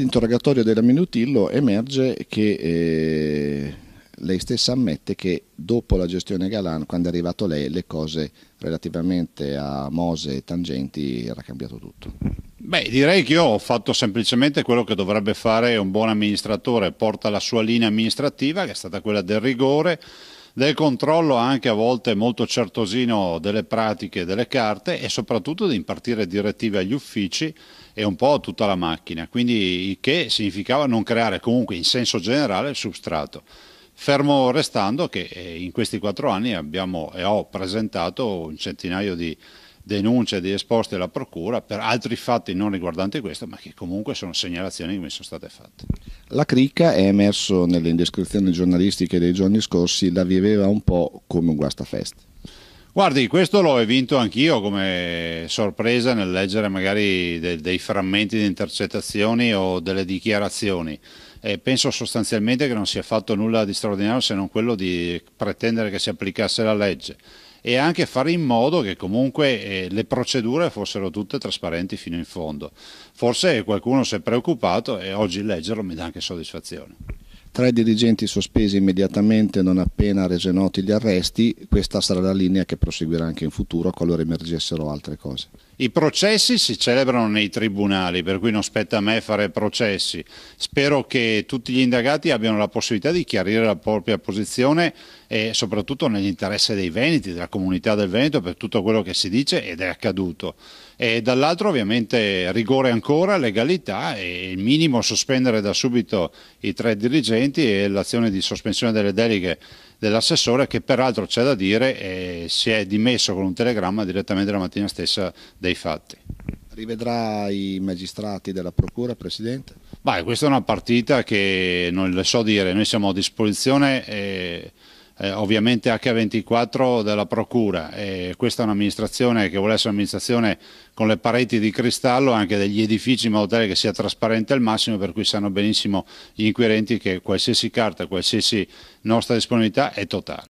L'interrogatorio della Minutillo emerge che eh, lei stessa ammette che dopo la gestione Galan, quando è arrivato lei, le cose relativamente a Mose e Tangenti era cambiato tutto. Beh, direi che io ho fatto semplicemente quello che dovrebbe fare un buon amministratore, porta la sua linea amministrativa che è stata quella del rigore, del controllo anche a volte molto certosino delle pratiche delle carte e soprattutto di impartire direttive agli uffici e un po' a tutta la macchina, quindi il che significava non creare comunque in senso generale il substrato. Fermo restando che eh, in questi quattro anni abbiamo e ho presentato un centinaio di denunce di esposti alla Procura per altri fatti non riguardanti questo, ma che comunque sono segnalazioni che mi sono state fatte. La cricca è emerso nelle indiscrezioni giornalistiche dei giorni scorsi, la viveva un po' come un guastafest. Guardi, questo l'ho evinto anch'io come sorpresa nel leggere magari de dei frammenti di intercettazioni o delle dichiarazioni. E penso sostanzialmente che non sia fatto nulla di straordinario se non quello di pretendere che si applicasse la legge e anche fare in modo che comunque eh, le procedure fossero tutte trasparenti fino in fondo. Forse qualcuno si è preoccupato e oggi leggerlo mi dà anche soddisfazione. Tra i dirigenti sospesi immediatamente non appena rese noti gli arresti, questa sarà la linea che proseguirà anche in futuro qualora emergessero altre cose. I processi si celebrano nei tribunali, per cui non spetta a me fare processi. Spero che tutti gli indagati abbiano la possibilità di chiarire la propria posizione e soprattutto nell'interesse dei Veneti, della comunità del Veneto, per tutto quello che si dice ed è accaduto. E dall'altro ovviamente rigore ancora, legalità e il minimo sospendere da subito i tre dirigenti e l'azione di sospensione delle deleghe dell'assessore che peraltro c'è da dire eh, si è dimesso con un telegramma direttamente la mattina stessa dei fatti. Rivedrà i magistrati della Procura, Presidente? Beh, questa è una partita che non le so dire, noi siamo a disposizione... Eh, eh, ovviamente H24 della Procura e questa è un'amministrazione che vuole essere un'amministrazione con le pareti di cristallo anche degli edifici in modo tale che sia trasparente al massimo per cui sanno benissimo gli inquirenti che qualsiasi carta, qualsiasi nostra disponibilità è totale.